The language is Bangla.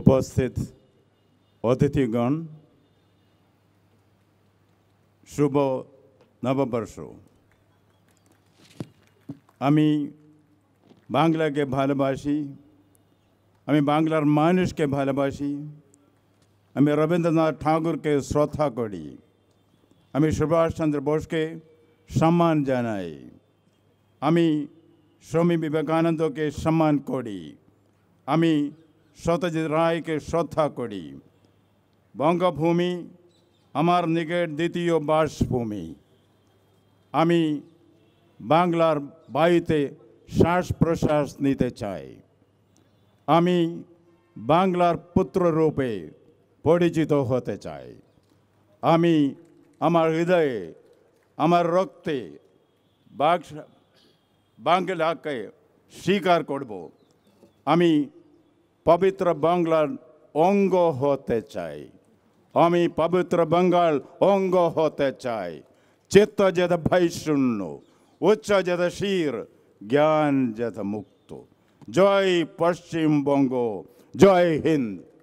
উপস্থিত অতিথিগণ শুভ নববর্ষ আমি বাংলাকে ভালোবাসি আমি বাংলার মানুষকে ভালোবাসি আমি রবীন্দ্রনাথ ঠাকুরকে শ্রদ্ধা করি আমি সুভাষ চন্দ্র বোসকে সম্মান জানাই আমি স্বামী বিবেকানন্দকে সম্মান করি আমি সত্যজিৎ রায়কে শ্রদ্ধা করি বঙ্গভূমি আমার নিকট দ্বিতীয় বাসভূমি আমি বাংলার বায়ুতে শ্বাস প্রশ্বাস নিতে চাই আমি বাংলার পুত্র রূপে পরিচিত হতে চাই আমি আমার হৃদয়ে আমার রক্তে বাংলাকে স্বীকার করব আমি পবিত্র বাংলার অঙ্গ হতে চাই আমি পবিত্র বাঙ্গাল অঙ্গ হতে চাই চিত্ত যেত ভয় শূন্য উচ্চ যেত শির জ্ঞান যেত মুক্ত জয় পশ্চিমবঙ্গ জয় হিন্দ